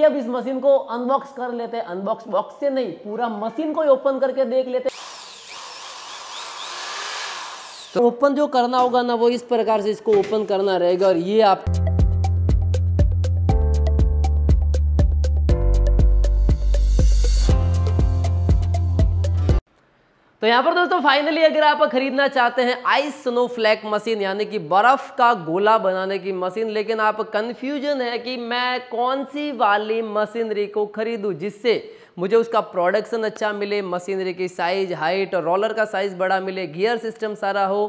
चलिए अब इस मशीन को अनबॉक्स कर लेते हैं अनबॉक्स बॉक्स से नहीं पूरा मशीन को ओपन करके देख लेते तो ओपन जो करना होगा ना वो इस प्रकार से इसको ओपन करना रहेगा और ये आप तो यहाँ पर दोस्तों फाइनली अगर आप खरीदना चाहते हैं आइस स्नो फ्लैक मशीन यानी कि बर्फ का गोला बनाने की मशीन लेकिन आप कंफ्यूजन है कि मैं कौन सी वाली मशीनरी को खरीदूँ जिससे मुझे उसका प्रोडक्शन अच्छा मिले मशीनरी की साइज हाइट और रोलर का साइज बड़ा मिले गियर सिस्टम सारा हो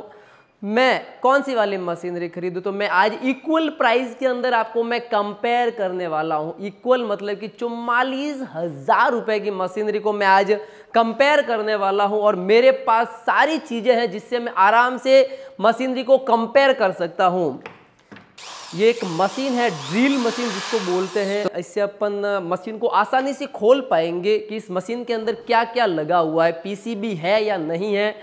मैं कौन सी वाली मशीनरी खरीदूँ तो मैं आज इक्वल प्राइस के अंदर आपको मैं कंपेयर करने वाला हूँ इक्वल मतलब कि चुम्वालीस हज़ार रुपये की मशीनरी को मैं आज कंपेयर करने वाला हूँ और मेरे पास सारी चीज़ें हैं जिससे मैं आराम से मशीनरी को कंपेयर कर सकता हूँ ये एक मशीन है ड्रिल मशीन जिसको बोलते हैं तो इससे अपन मशीन को आसानी से खोल पाएंगे कि इस मशीन के अंदर क्या क्या लगा हुआ है पीसीबी है या नहीं है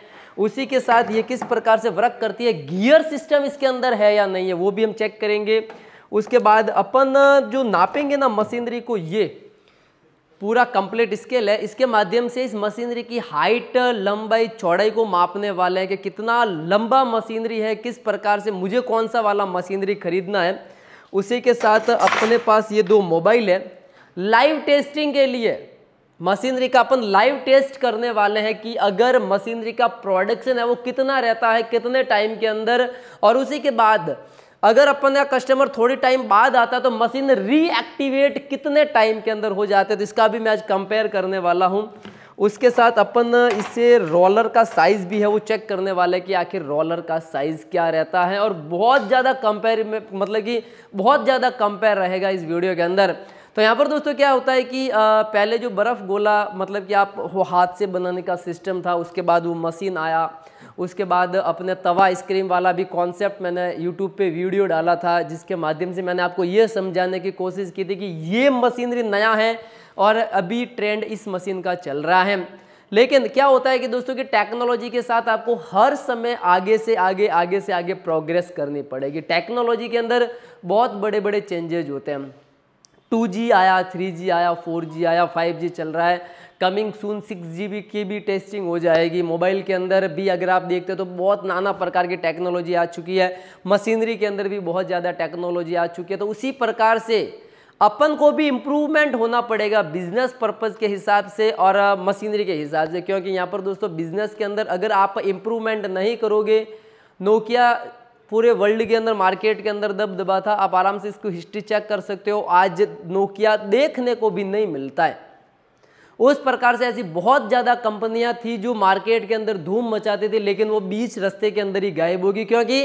उसी के साथ ये किस प्रकार से वर्क करती है गियर सिस्टम इसके अंदर है या नहीं है वो भी हम चेक करेंगे उसके बाद अपन जो नापेंगे ना मशीनरी को ये पूरा कंप्लीट स्केल है इसके माध्यम से इस मशीनरी की हाइट लंबाई चौड़ाई को मापने वाले हैं कि कितना लंबा मशीनरी है किस प्रकार से मुझे कौन सा वाला मशीनरी खरीदना है उसी के साथ अपने पास ये दो मोबाइल है लाइव टेस्टिंग के लिए मशीनरी का अपन लाइव टेस्ट करने वाले हैं कि अगर मशीनरी का प्रोडक्शन है वो कितना रहता है कितने टाइम के अंदर और उसी के बाद अगर अपन का कस्टमर थोड़ी टाइम बाद आता है तो मशीन रीएक्टिवेट कितने टाइम के अंदर हो जाते हैं तो इसका भी मैं आज कंपेयर करने वाला हूँ उसके साथ अपन इससे रोलर का साइज़ भी है वो चेक करने वाले कि आखिर रोलर का साइज़ क्या रहता है और बहुत ज़्यादा कंपेयर मतलब कि बहुत ज़्यादा कंपेयर रहेगा इस वीडियो के अंदर तो यहाँ पर दोस्तों क्या होता है कि पहले जो बर्फ़ गोला मतलब कि आप हाथ से बनाने का सिस्टम था उसके बाद वो मशीन आया उसके बाद अपने तवा आइसक्रीम वाला भी कॉन्सेप्ट मैंने यूट्यूब पे वीडियो डाला था जिसके माध्यम से मैंने आपको ये समझाने की कोशिश की थी कि ये मशीनरी नया है और अभी ट्रेंड इस मशीन का चल रहा है लेकिन क्या होता है कि दोस्तों कि टेक्नोलॉजी के साथ आपको हर समय आगे से आगे आगे से आगे प्रोग्रेस करनी पड़ेगी टेक्नोलॉजी के अंदर बहुत बड़े बड़े चेंजेज होते हैं टू जी आया थ्री जी आया फोर जी आया फाइव जी चल रहा है coming soon six G B की भी टेस्टिंग हो जाएगी मोबाइल के अंदर भी अगर आप देखते हो तो बहुत नाना प्रकार की टेक्नोलॉजी आ चुकी है मशीनरी के अंदर भी बहुत ज़्यादा टेक्नोलॉजी आ चुकी है तो उसी प्रकार से अपन को भी इम्प्रूवमेंट होना पड़ेगा बिजनेस पर्पज़ के हिसाब से और मशीनरी के हिसाब से क्योंकि यहाँ पर दोस्तों बिजनेस के अंदर अगर आप इम्प्रूवमेंट नहीं करोगे नोकिया पूरे वर्ल्ड के अंदर मार्केट के अंदर दब दबा था आप आराम से इसको हिस्ट्री चेक कर सकते हो आज नोकिया देखने को भी नहीं मिलता है उस प्रकार से ऐसी बहुत ज़्यादा कंपनियां थी जो मार्केट के अंदर धूम मचाती थी लेकिन वो बीच रस्ते के अंदर ही गायब होगी क्योंकि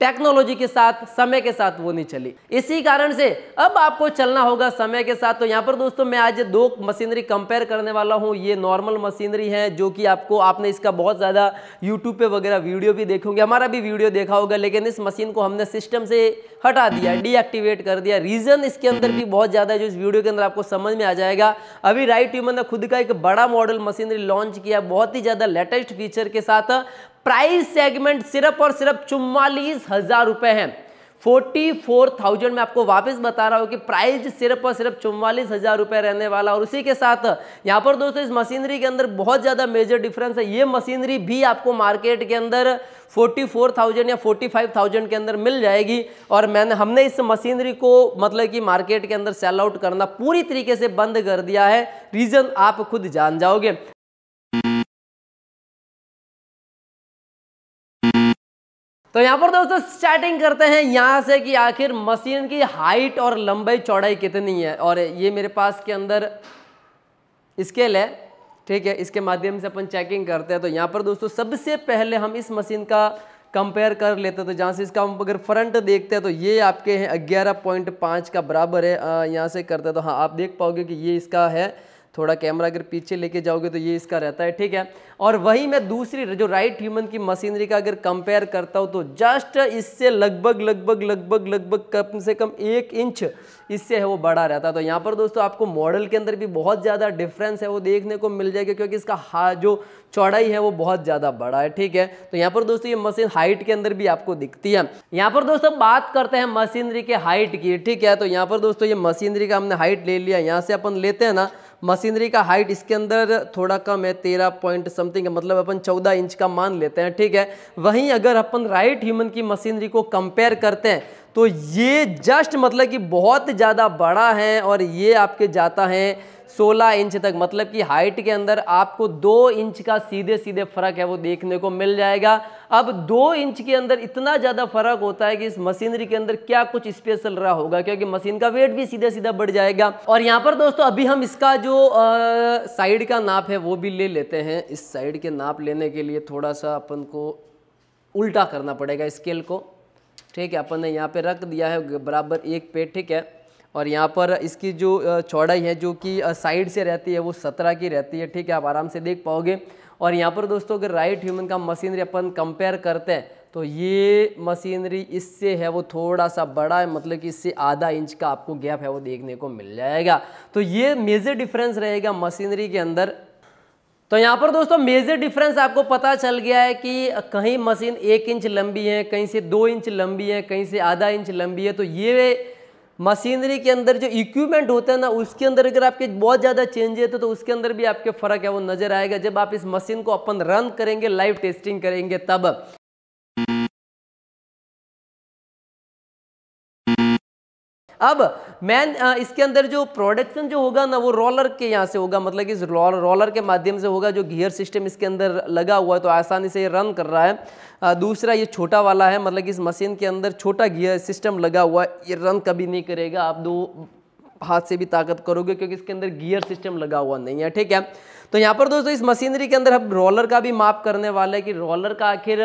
टेक्नोलॉजी के साथ समय के साथ वो नहीं चली इसी कारण से अब आपको चलना होगा समय के साथ तो यहाँ पर दोस्तों मैं आज दो मशीनरी कंपेयर करने वाला हूँ ये नॉर्मल मशीनरी है जो कि आपको आपने इसका बहुत ज़्यादा यूट्यूब पे वगैरह वीडियो भी देखे होंगे हमारा भी वीडियो देखा होगा लेकिन इस मशीन को हमने सिस्टम से हटा दिया डीएक्टिवेट हम्म। कर दिया रीज़न इसके अंदर भी हम्म। बहुत ज़्यादा है जो इस वीडियो के अंदर आपको समझ में आ जाएगा अभी राइट ह्यूमन ने खुद का एक बड़ा मॉडल मशीनरी लॉन्च किया बहुत ही ज़्यादा लेटेस्ट फीचर के साथ प्राइस सेगमेंट सिर्फ और सिर्फ चुम्वालीस हज़ार रुपए है 44,000 में आपको वापस बता रहा हूँ कि प्राइस सिर्फ और सिर्फ चौवालीस हज़ार रुपये रहने वाला और उसी के साथ यहाँ पर दोस्तों इस मशीनरी के अंदर बहुत ज़्यादा मेजर डिफरेंस है ये मशीनरी भी आपको मार्केट के अंदर 44,000 या 45,000 के अंदर मिल जाएगी और मैंने हमने इस मशीनरी को मतलब कि मार्केट के अंदर सेल आउट करना पूरी तरीके से बंद कर दिया है रीज़न आप खुद जान जाओगे तो यहाँ पर दोस्तों स्टार्टिंग करते हैं यहाँ से कि आखिर मशीन की हाइट और लंबाई चौड़ाई कितनी है और ये मेरे पास के अंदर स्केल है ठीक है इसके माध्यम से अपन चेकिंग करते हैं तो यहाँ पर दोस्तों सबसे पहले हम इस मशीन का कंपेयर कर लेते हैं तो जहाँ से इसका हम अगर फ्रंट देखते हैं तो ये आपके हैं ग्यारह पॉइंट का बराबर है यहाँ से करते हैं तो हाँ आप देख पाओगे कि ये इसका है थोड़ा कैमरा अगर पीछे लेके जाओगे तो ये इसका रहता है ठीक है और वही मैं दूसरी जो राइट ह्यूमन की मशीनरी का अगर कंपेयर करता हूँ तो जस्ट इससे लगभग लगभग लगभग लगभग कम से कम एक इंच इससे है वो बड़ा रहता है तो यहाँ पर दोस्तों आपको मॉडल के अंदर भी बहुत ज़्यादा डिफरेंस है वो देखने को मिल जाएगा क्योंकि इसका हा जो चौड़ाई है वो बहुत ज़्यादा बड़ा है ठीक है तो यहाँ पर दोस्तों ये मशीन हाइट के अंदर भी आपको दिखती है यहाँ पर दोस्तों बात करते हैं मशीनरी के हाइट की ठीक है तो यहाँ पर दोस्तों ये मशीनरी का हमने हाइट ले लिया यहाँ से अपन लेते हैं ना मशीनरी का हाइट इसके अंदर थोड़ा कम है तेरह पॉइंट समथिंग मतलब अपन चौदह इंच का मान लेते हैं ठीक है वहीं अगर अपन राइट ह्यूमन की मशीनरी को कंपेयर करते हैं तो ये जस्ट मतलब कि बहुत ज़्यादा बड़ा है और ये आपके जाता है 16 इंच तक मतलब कि हाइट के अंदर आपको दो इंच का सीधे सीधे फर्क है वो देखने को मिल जाएगा अब दो इंच के अंदर इतना ज़्यादा फर्क होता है कि इस मशीनरी के अंदर क्या कुछ स्पेस चल रहा होगा क्योंकि मशीन का वेट भी सीधा सीधा बढ़ जाएगा और यहाँ पर दोस्तों अभी हम इसका जो साइड का नाप है वो भी ले लेते हैं इस साइड के नाप लेने के लिए थोड़ा सा अपन को उल्टा करना पड़ेगा स्केल को ठीक है अपन ने यहाँ पे रख दिया है बराबर एक पेट ठीक है और यहाँ पर इसकी जो चौड़ाई है जो कि साइड से रहती है वो सत्रह की रहती है ठीक है आप आराम से देख पाओगे और यहाँ पर दोस्तों अगर राइट ह्यूमन का मशीनरी अपन कंपेयर करते हैं तो ये मशीनरी इससे है वो थोड़ा सा बड़ा है मतलब कि इससे आधा इंच का आपको गैप है वो देखने को मिल जाएगा तो ये मेजर डिफरेंस रहेगा मशीनरी के अंदर तो यहाँ पर दोस्तों मेजर डिफरेंस आपको पता चल गया है कि कहीं मशीन एक इंच लंबी है कहीं से दो इंच लंबी है कहीं से आधा इंच लंबी है तो ये मशीनरी के अंदर जो इक्विपमेंट होता है ना उसके अंदर अगर आपके बहुत ज़्यादा चेंज है तो, तो उसके अंदर भी आपके फ़र्क है वो नज़र आएगा जब आप इस मशीन को अपन रन करेंगे लाइव टेस्टिंग करेंगे तब अब मैन इसके अंदर जो प्रोडक्शन जो होगा ना वो रोलर के यहाँ से होगा मतलब कि रोलर के माध्यम से होगा जो गियर सिस्टम इसके अंदर लगा हुआ है तो आसानी से ये रन कर रहा है दूसरा ये छोटा वाला है मतलब कि इस मशीन के अंदर छोटा गियर सिस्टम लगा हुआ है ये रन कभी नहीं करेगा आप दो हाथ से भी ताकत करोगे क्योंकि इसके अंदर गियर सिस्टम लगा हुआ नहीं है ठीक है तो यहाँ पर दोस्तों इस मशीनरी के अंदर हम रोलर का भी माप करने वाले हैं कि रोलर का आखिर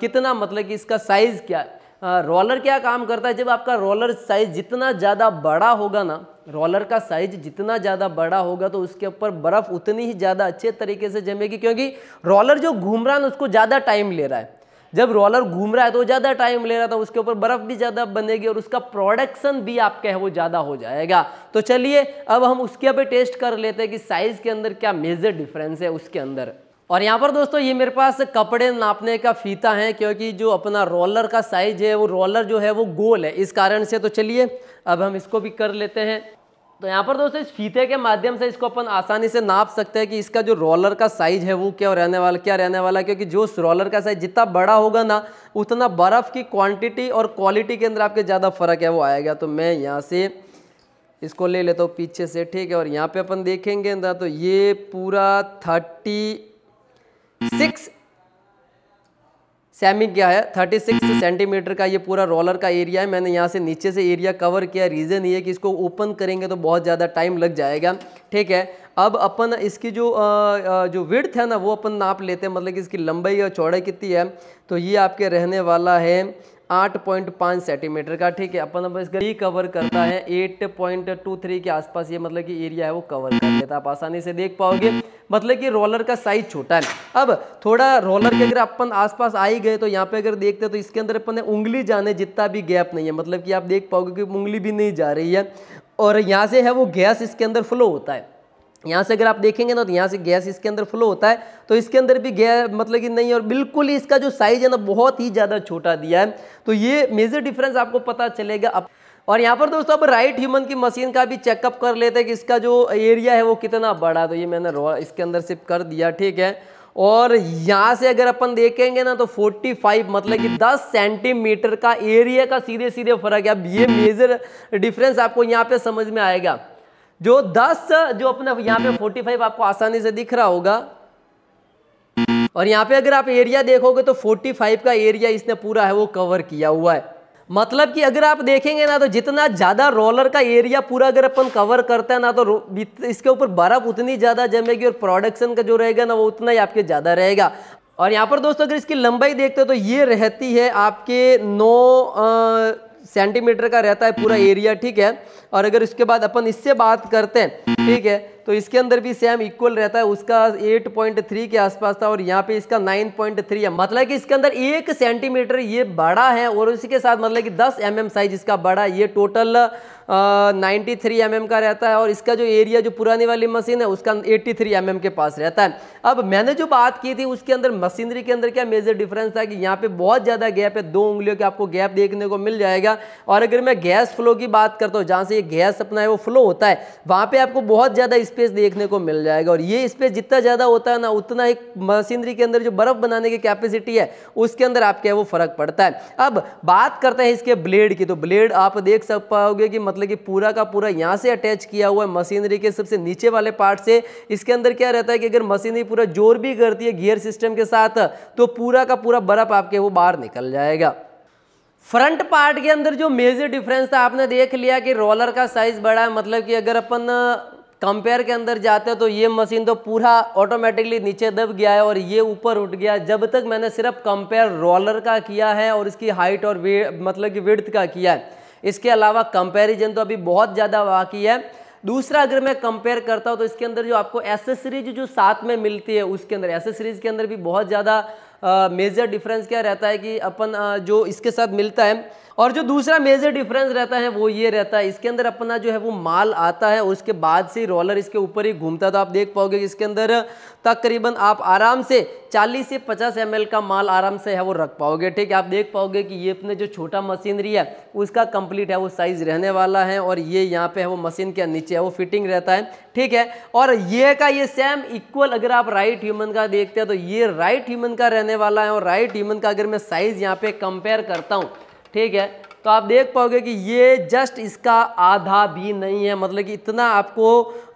कितना मतलब कि इसका साइज़ क्या है रोलर हाँ, क्या काम करता है जब आपका रोलर साइज जितना ज़्यादा बड़ा होगा ना रोलर का साइज जितना ज़्यादा बड़ा होगा तो उसके ऊपर बर्फ़ उतनी ही ज़्यादा अच्छे तरीके से जमेगी क्योंकि रोलर जो घूम रहा है ना उसको ज़्यादा टाइम ले रहा है जब रोलर घूम रहा है तो ज़्यादा टाइम ले रहा था उसके ऊपर बर्फ़ भी ज़्यादा बनेगी और उसका प्रोडक्शन भी आपका है वो ज़्यादा हो जाएगा तो चलिए अब हम उसके पे टेस्ट कर लेते हैं कि साइज़ के अंदर क्या मेजर डिफरेंस है उसके अंदर और यहाँ पर दोस्तों ये मेरे पास कपड़े नापने का फीता है क्योंकि जो अपना रोलर का साइज है वो रोलर जो है वो गोल है इस कारण से तो चलिए अब हम इसको भी कर लेते हैं तो यहाँ पर दोस्तों इस फीते के माध्यम से इसको अपन आसानी से नाप सकते हैं कि इसका जो रोलर का साइज है वो क्या रहने वाला क्या रहने वाला क्योंकि जो रोलर का साइज जितना बड़ा होगा ना उतना बर्फ़ की क्वांटिटी और क्वालिटी के अंदर आपके ज़्यादा फ़र्क है वो आएगा तो मैं यहाँ से इसको ले लेता हूँ पीछे से ठीक है और यहाँ पे अपन देखेंगे ना तो ये पूरा थर्टी सिक्स सेमी क्या है सिक्स हम्म। सेंटीमीटर का ये पूरा रोलर का एरिया है मैंने यहाँ से नीचे से एरिया कवर किया रीज़न ये कि इसको ओपन करेंगे तो बहुत ज़्यादा टाइम लग जाएगा ठीक है अब अपन इसकी जो जो विड्थ है ना वो अपन नाप लेते हैं मतलब कि इसकी लंबाई और चौड़ाई कितनी है तो ये आपके रहने वाला है आठ पॉइंट पाँच सेंटीमीटर का ठीक है अपन अब इसका ही कवर करता है एट पॉइंट टू थ्री के आसपास ये मतलब कि एरिया है वो कवर कर लेता है आप आसानी से देख पाओगे मतलब कि रोलर का साइज छोटा है अब थोड़ा रोलर के अगर अपन आसपास आई गए तो यहाँ पे अगर देखते हैं तो इसके अंदर अपन उंगली जाने जितना भी गैप नहीं है मतलब कि आप देख पाओगे कि उंगली भी नहीं जा रही है और यहाँ से है वो गैस इसके अंदर फ्लो होता है यहाँ से अगर आप देखेंगे ना तो यहाँ से गैस इसके अंदर फ्लो होता है तो इसके अंदर भी गैस मतलब कि नहीं और बिल्कुल ही इसका जो साइज़ है ना बहुत ही ज़्यादा छोटा दिया है तो ये मेजर डिफरेंस आपको पता चलेगा अब और यहाँ पर दोस्तों अब राइट ह्यूमन की मशीन का भी चेकअप कर लेते हैं कि इसका जो एरिया है वो कितना बड़ा तो ये मैंने इसके अंदर से कर दिया ठीक है और यहाँ से अगर अपन देखेंगे ना तो 45 मतलब कि 10 सेंटीमीटर का एरिया का सीधे सीधे फर्क है अब ये मेजर डिफरेंस आपको यहाँ पे समझ में आएगा जो 10 जो अपने यहाँ पे 45 आपको आसानी से दिख रहा होगा और यहाँ पे अगर आप एरिया देखोगे तो 45 का एरिया इसने पूरा है वो कवर किया हुआ है मतलब कि अगर आप देखेंगे ना तो जितना ज़्यादा रोलर का एरिया पूरा अगर अपन कवर करते हैं ना तो इसके ऊपर बर्फ उतनी ज़्यादा जमेगी और प्रोडक्शन का जो रहेगा ना वो उतना ही आपके ज़्यादा रहेगा और यहाँ पर दोस्तों अगर इसकी लंबाई देखते हो तो ये रहती है आपके नौ सेंटीमीटर का रहता है पूरा हम्म। एरिया ठीक है और अगर उसके बाद अपन इससे बात करते हैं ठीक है तो इसके अंदर भी सेम इक्वल रहता है उसका 8.3 के आसपास था और यहाँ पे इसका 9.3 है मतलब कि इसके अंदर एक सेंटीमीटर ये बड़ा है और उसी के साथ मतलब कि 10 एम mm साइज इसका बड़ा ये टोटल नाइन्टी थ्री mm का रहता है और इसका जो एरिया जो पुरानी वाली मशीन है उसका एट्टी थ्री mm के पास रहता है अब मैंने जो बात की थी उसके अंदर मशीनरी के अंदर क्या मेजर डिफरेंस था कि यहाँ पे बहुत ज़्यादा गैप है दो उंगलियों के आपको गैप देखने को मिल जाएगा और अगर मैं गैस फ्लो की बात करता हूँ जहाँ से ये गैस अपना है वो फ्लो होता है वहाँ पर आपको बहुत ज़्यादा स्पेस देखने को मिल जाएगा और ये स्पेस जितना ज़्यादा होता है ना उतना एक मशीनरी के अंदर जो बर्फ़ बनाने की कैपेसिटी है उसके अंदर आपके वो फ़र्क पड़ता है अब बात करते हैं इसके ब्लेड की तो ब्लेड आप देख सक पाओगे कि मतलब मतलब कि पूरा का पूरा यहाँ से अटैच किया हुआ है मशीनरी के सबसे नीचे वाले पार्ट से इसके अंदर क्या रहता है कि अगर मशीनरी पूरा जोर भी करती है गियर सिस्टम के साथ तो पूरा का पूरा बर्फ आपके वो बाहर निकल जाएगा फ्रंट पार्ट के अंदर जो मेजर डिफरेंस था आपने देख लिया कि रोलर का साइज बड़ा है मतलब कि अगर अपन कंपेयर के अंदर जाते हैं तो ये मशीन तो पूरा ऑटोमेटिकली नीचे दब गया है और ये ऊपर उठ गया जब तक मैंने सिर्फ कंपेयर रोलर का किया है और इसकी हाइट और मतलब कि विड्थ का किया है इसके अलावा कंपैरिजन तो अभी बहुत ज़्यादा बाकी है दूसरा अगर मैं कंपेयर करता हूँ तो इसके अंदर जो आपको एसेसरीज जो साथ में मिलती है उसके अंदर एसेसरीज के अंदर भी बहुत ज़्यादा मेजर डिफरेंस क्या रहता है कि अपन जो इसके साथ मिलता है और जो दूसरा मेजर डिफरेंस रहता है वो ये रहता है इसके अंदर अपना जो है वो माल आता है और उसके बाद से रोलर इसके ऊपर ही घूमता तो आप देख पाओगे इसके अंदर तकरीबन आप आराम से 40 से 50 एम का माल आराम से है वो रख पाओगे ठीक है आप देख पाओगे कि ये अपने जो छोटा मशीनरी है उसका कंप्लीट है वो साइज़ रहने वाला है और ये यहाँ पे है वो मशीन के नीचे है वो फिटिंग रहता है ठीक है और ये का ये सेम इक्वल अगर आप राइट ह्यूमन का देखते हैं तो ये राइट ह्यूमन का रहने वाला है और राइट ह्यूमन का अगर मैं साइज़ यहाँ पे कंपेयर करता हूँ ठीक है तो आप देख पाओगे कि ये जस्ट इसका आधा भी नहीं है मतलब कि इतना आपको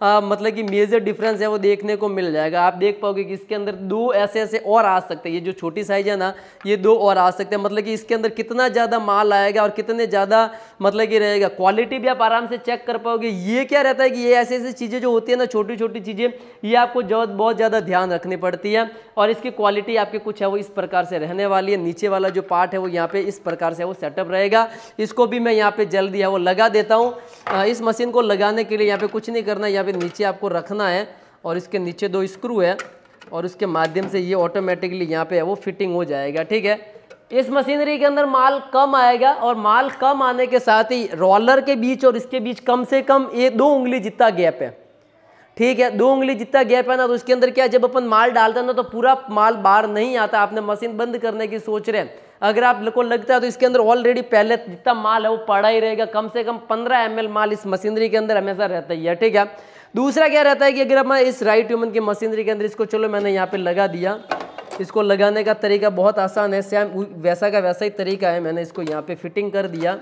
आ, मतलब कि मेजर डिफरेंस है वो देखने को मिल जाएगा आप देख पाओगे कि इसके अंदर दो ऐसे ऐसे और आ सकते हैं ये जो छोटी साइज है ना ये दो और आ सकते हैं मतलब कि इसके अंदर कितना ज़्यादा माल आएगा और कितने ज़्यादा मतलब कि रहेगा क्वालिटी भी आप आराम से चेक कर पाओगे ये क्या रहता है कि ये ऐसी ऐसी चीज़ें जो होती है ना छोटी छोटी चीज़ें ये आपको बहुत ज़्यादा ध्यान रखनी पड़ती है और इसकी क्वालिटी आपके कुछ है वो इस प्रकार से रहने वाली है नीचे वाला जो पार्ट है वो यहाँ पर इस प्रकार से वो सेटअप रहेगा इसको भी मैं यहाँ पर जल्दी है वो लगा देता हूँ इस मशीन को लगाने के लिए यहाँ पर कुछ नहीं करना यहाँ पे के नीचे आपको रखना है और इसके नीचे दो स्क्रू है और उसके माध्यम से ये ऑटोमेटिकली यहाँ पे है वो फिटिंग हो जाएगा ठीक है इस मशीनरी के अंदर माल कम आएगा और माल कम आने के साथ ही रोलर के बीच और इसके बीच कम से कम एक दो उंगली जितना गैप है ठीक है दो उंगली जितना गैप है ना तो उसके अंदर क्या जब अपन माल डालते हैं ना तो पूरा माल बाहर नहीं आता आपने मशीन बंद करने की सोच रहे हैं अगर आप को लगता है तो इसके अंदर ऑलरेडी पहले जितना माल है वो पड़ा ही रहेगा कम से कम 15 एम माल इस मशीनरी के अंदर हमेशा रहता ही है ठीक है दूसरा क्या रहता है कि अगर मैं इस राइट ह्यूमन की मशीनरी के अंदर इसको चलो मैंने यहाँ पे लगा दिया इसको लगाने का तरीका बहुत आसान है सेम वैसा का वैसा ही तरीका है मैंने इसको यहाँ पे फिटिंग कर दिया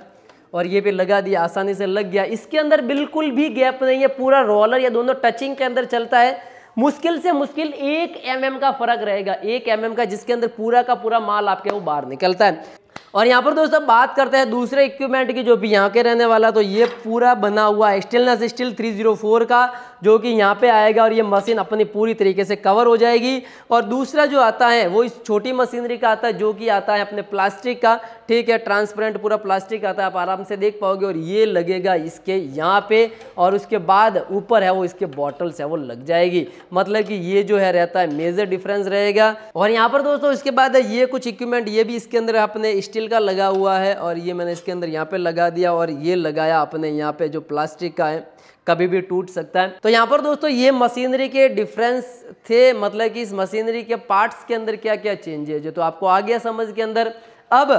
और ये पे लगा दिया आसानी से लग गया इसके अंदर बिल्कुल भी गैप नहीं है पूरा रोलर या दोनों टचिंग के अंदर चलता है मुश्किल से मुश्किल एक एम का फर्क रहेगा एक एम का जिसके अंदर पूरा का पूरा माल आपके वो बाहर निकलता है और यहाँ पर दोस्तों बात करते हैं दूसरे इक्विपमेंट की जो भी यहाँ के रहने वाला तो ये पूरा बना हुआ है स्टेनलेस स्टील 304 का जो कि यहाँ पे आएगा और ये मशीन अपनी पूरी तरीके से कवर हो जाएगी और दूसरा जो आता है वो इस छोटी मशीनरी का आता है जो कि आता है अपने प्लास्टिक का ठीक है ट्रांसपेरेंट पूरा प्लास्टिक आता है आप आराम से देख पाओगे और ये लगेगा इसके यहाँ पे और उसके बाद ऊपर है वो इसके बॉटल्स है वो लग जाएगी मतलब कि ये जो है रहता है मेजर डिफरेंस रहेगा और यहाँ पर दोस्तों इसके बाद ये कुछ इक्विपमेंट ये भी इसके अंदर अपने स्टील का लगा हुआ है और ये मैंने इसके अंदर यहाँ पे लगा दिया और ये लगाया अपने यहाँ पे जो प्लास्टिक का है कभी भी टूट सकता है तो यहाँ पर दोस्तों ये मशीनरी के डिफरेंस थे मतलब कि इस मशीनरी के पार्ट्स के अंदर क्या क्या चेंजेज है तो आपको आ गया समझ के अंदर अब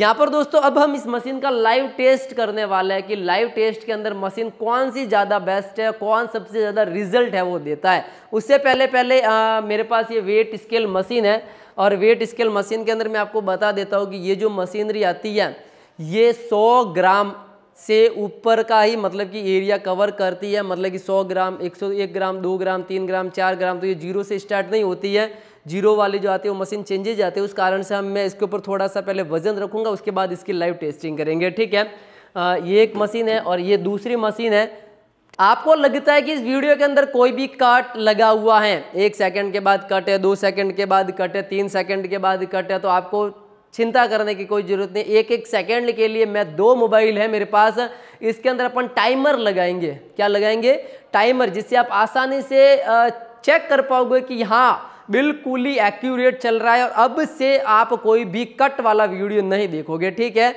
यहाँ पर दोस्तों अब हम इस मशीन का लाइव टेस्ट करने वाले हैं कि लाइव टेस्ट के अंदर मशीन कौन सी ज़्यादा बेस्ट है कौन सबसे ज़्यादा रिजल्ट है वो देता है उससे पहले पहले आ, मेरे पास ये वेट स्केल मशीन है और वेट स्केल मशीन के अंदर मैं आपको बता देता हूँ कि ये जो मशीनरी आती है ये 100 ग्राम से ऊपर का ही मतलब कि एरिया कवर करती है मतलब कि 100 ग्राम 101 ग्राम 2 ग्राम 3 ग्राम 4 ग्राम तो ये जीरो से स्टार्ट नहीं होती है जीरो वाली जो आती है वो मशीन चेंजेज आते हैं उस कारण से हम मैं इसके ऊपर थोड़ा सा पहले वजन रखूँगा उसके बाद इसकी लाइव टेस्टिंग करेंगे ठीक है आ, ये एक मशीन है और ये दूसरी मशीन है आपको लगता है कि इस वीडियो के अंदर कोई भी कट लगा हुआ है एक सेकंड के बाद कट है दो सेकंड के बाद कट है तीन सेकंड के बाद कट है तो आपको चिंता करने की कोई ज़रूरत नहीं एक एक सेकंड के लिए मैं दो मोबाइल है मेरे पास इसके अंदर अपन टाइमर लगाएंगे क्या लगाएंगे टाइमर जिससे आप आसानी से चेक कर पाओगे कि हाँ बिल्कुल ही एक्यूरेट चल रहा है और अब से आप कोई भी कट वाला वीडियो नहीं देखोगे ठीक है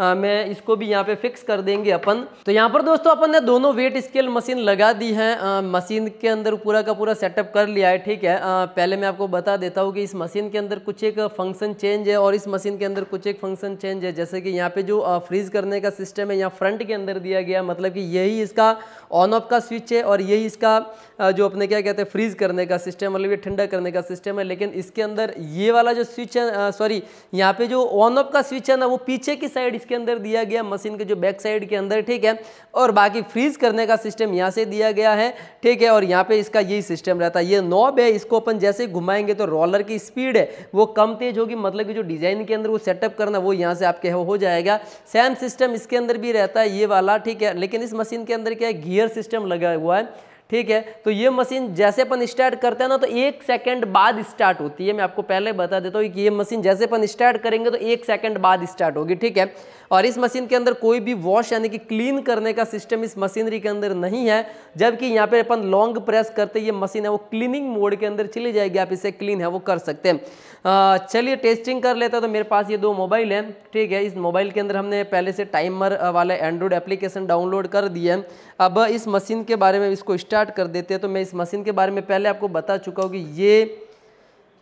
आ, हाँ, मैं इसको भी यहाँ पे फिक्स कर देंगे अपन तो यहाँ पर दोस्तों अपन ने दोनों वेट स्केल मशीन लगा दी है मशीन के अंदर पूरा का पूरा सेटअप कर लिया है ठीक है आ, पहले मैं आपको बता देता हूँ कि इस मशीन के अंदर कुछ एक फंक्शन चेंज है और इस मशीन के अंदर कुछ एक फंक्शन चेंज है जैसे कि यहाँ पे जो फ्रीज करने का सिस्टम है यहाँ फ्रंट के अंदर दिया गया मतलब कि यही इसका ऑन ऑफ का स्विच है और यही इसका जो अपने क्या कहते हैं फ्रीज करने का सिस्टम मतलब ये ठंडा करने का सिस्टम है लेकिन इसके अंदर ये वाला जो स्विच है सॉरी यहाँ पे जो ऑन ऑफ का स्विच है ना वो पीछे की साइड के अंदर दिया गया मशीन के जो बैक साइड के अंदर ठीक है और बाकी फ्रीज करने का सिस्टम यहाँ से दिया गया है ठीक है और यहाँ पे इसका यही सिस्टम रहता है ये नॉब है इसको अपन जैसे घुमाएंगे तो रोलर की स्पीड है वो कम तेज होगी मतलब कि जो डिजाइन के अंदर वो सेटअप करना वो यहाँ से आपके हो जाएगा सेम सिस्टम इसके अंदर भी रहता है ये वाला ठीक है लेकिन इस मशीन के अंदर क्या है गियर सिस्टम लगा हुआ है ठीक है तो ये मशीन जैसे अपन स्टार्ट करते हैं ना तो एक सेकंड बाद स्टार्ट होती है मैं आपको पहले बता देता हूँ कि ये मशीन जैसे अपन स्टार्ट करेंगे तो एक सेकंड बाद स्टार्ट होगी ठीक है और इस मशीन के अंदर कोई भी वॉश यानी कि क्लीन करने का सिस्टम इस मशीनरी के अंदर नहीं है जबकि यहाँ पे अपन लॉन्ग प्रेस करते ये मशीन है वो क्लीनिंग मोड के अंदर चली जाएगी आप इसे क्लीन है वो कर सकते हैं चलिए टेस्टिंग कर लेते हैं तो मेरे पास ये दो मोबाइल है ठीक है इस मोबाइल के अंदर हमने पहले से टाइमर वाला एंड्रॉयड एप्लीकेशन डाउनलोड कर दिया है अब इस मशीन के बारे में इसको स्टार्ट कर देते हैं तो मैं इस मशीन के बारे में पहले आपको बता चुका हूँ कि ये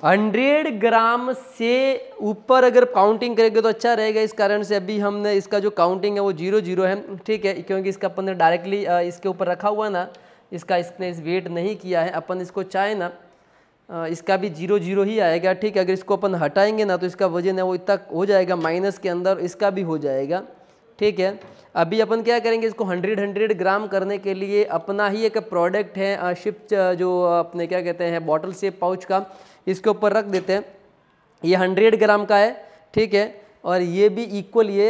हंड्रेड ग्राम से ऊपर अगर काउंटिंग करेंगे तो अच्छा रहेगा इस कारण से अभी हमने इसका जो काउंटिंग है वो जीरो जीरो है ठीक है क्योंकि इसका अपन ने डायरेक्टली इसके ऊपर रखा हुआ ना इसका इसने इस वेट नहीं किया है अपन इसको चाहे ना इसका भी जीरो जीरो ही आएगा ठीक है अगर इसको अपन हटाएंगे ना तो इसका वजन है वो इतना हो जाएगा माइनस के अंदर इसका भी हो जाएगा ठीक है अभी अपन क्या करेंगे इसको हंड्रेड हंड्रेड ग्राम करने के लिए अपना ही एक प्रोडक्ट है शिप जो अपने क्या कहते हैं बॉटल से पाउच का इसके ऊपर रख देते हैं ये हंड्रेड ग्राम का है ठीक है और ये भी इक्वल ये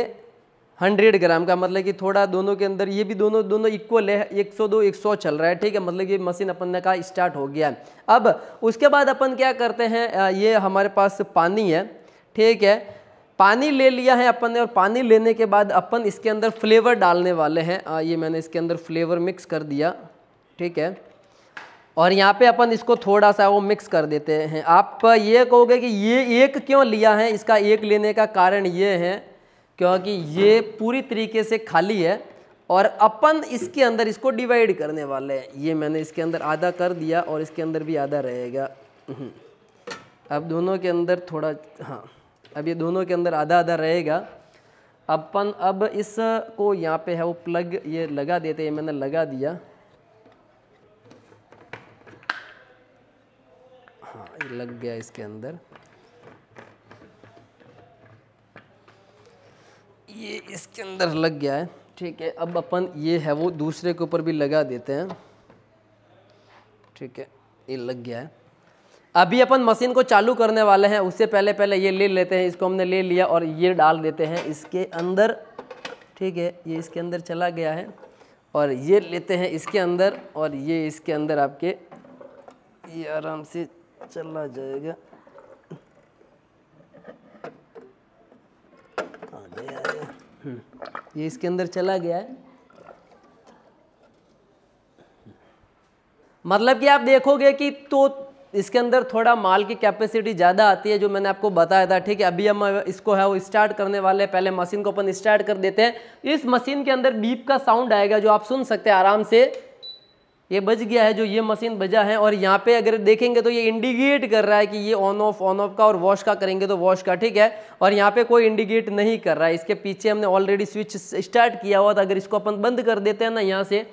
हंड्रेड ग्राम का मतलब कि थोड़ा दोनों के अंदर ये भी दोनों दोनों इक्वल है एक सौ दो एक सौ चल रहा है ठीक है मतलब कि मशीन अपन ने कहा स्टार्ट हो गया अब उसके बाद अपन क्या करते हैं ये हमारे पास पानी है ठीक है पानी ले लिया है अपन ने और पानी लेने के बाद अपन इसके अंदर फ्लेवर डालने वाले हैं ये मैंने इसके अंदर फ्लेवर मिक्स कर दिया ठीक है और यहाँ पे अपन इसको थोड़ा सा वो मिक्स कर देते हैं आप ये कहोगे कि ये एक क्यों लिया है इसका एक लेने का कारण ये है क्योंकि ये पूरी तरीके से खाली है और अपन इसके अंदर इसको डिवाइड करने वाले हैं ये मैंने इसके अंदर आधा कर दिया और इसके अंदर भी आधा रहेगा हम्म। अब दोनों के अंदर थोड़ा हाँ अब ये दोनों के अंदर आधा आधा रहेगा अपन अब इस को यहाँ पे है वो प्लग ये लगा देते हैं मैंने लगा दिया लग गया इसके अंदर ये इसके अंदर लग गया है ठीक है अब अपन ये है वो दूसरे के ऊपर भी लगा देते हैं ठीक है ये लग गया है अभी अपन मशीन को चालू करने वाले हैं उससे पहले पहले ये ले लेते हैं इसको हमने ले लिया और ये डाल देते हैं इसके अंदर ठीक है ये इसके अंदर चला गया है और ये लेते हैं इसके अंदर और ये इसके अंदर आपके ये आराम से चला जाएगा हम्म, ये इसके अंदर चला गया है मतलब कि आप देखोगे कि तो इसके अंदर थोड़ा माल की कैपेसिटी ज़्यादा आती है जो मैंने आपको बताया था ठीक है अभी हम इसको है वो स्टार्ट करने वाले हैं पहले मशीन को अपन स्टार्ट कर देते हैं इस मशीन के अंदर बीप का साउंड आएगा जो आप सुन सकते हैं आराम से ये बज गया है जो ये मशीन बजा है और यहाँ पे अगर देखेंगे तो ये इंडिकेट कर रहा है कि ये ऑन ऑफ ऑन ऑफ का और वॉश का करेंगे तो वॉश का ठीक है और यहाँ पे कोई इंडिकेट नहीं कर रहा है इसके पीछे हमने ऑलरेडी स्विच स्टार्ट किया हुआ था अगर इसको अपन बंद कर देते हैं ना यहाँ से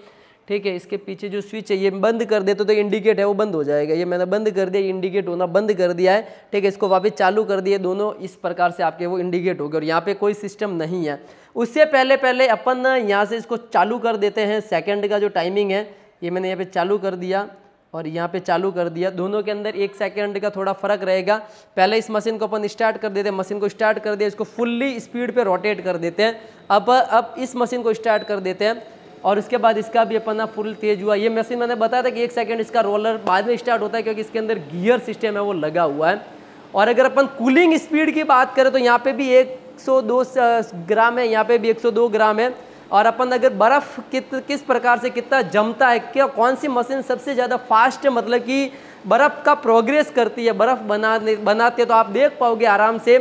ठीक है इसके पीछे जो स्विच है ये बंद कर देते तो इंडिकेट है वो बंद हो जाएगा ये मैंने बंद कर दिया इंडिकेट होना बंद कर दिया है ठीक है इसको वापस चालू कर दिए दोनों इस प्रकार से आपके वो इंडिकेट हो गए और यहाँ पे कोई सिस्टम नहीं है उससे पहले पहले अपन यहाँ से इसको चालू कर देते हैं सेकेंड का जो टाइमिंग है ये मैंने यहाँ पे चालू कर दिया और यहाँ पे चालू कर दिया दोनों के अंदर एक सेकेंड का थोड़ा फर्क रहेगा पहले इस मशीन को अपन स्टार्ट कर देते हैं मशीन को स्टार्ट कर दिया इसको फुल्ली स्पीड पे रोटेट कर देते हैं अब अब इस मशीन को स्टार्ट कर देते हैं और उसके बाद इसका भी अपना फुल तेज हुआ ये मशीन मैंने बताया था कि एक सेकेंड इसका रोलर बाद में स्टार्ट होता है क्योंकि इसके अंदर गियर सिस्टम है वो लगा हुआ है और अगर अपन कूलिंग स्पीड की बात करें तो यहाँ पर भी एक ग्राम है यहाँ पर भी एक ग्राम है और अपन अगर बर्फ़ कित किस प्रकार से कितना जमता है क्या कौन सी मशीन सबसे ज़्यादा फास्ट है मतलब कि बर्फ़ का प्रोग्रेस करती है बर्फ़ बनाने बनाते है तो आप देख पाओगे आराम से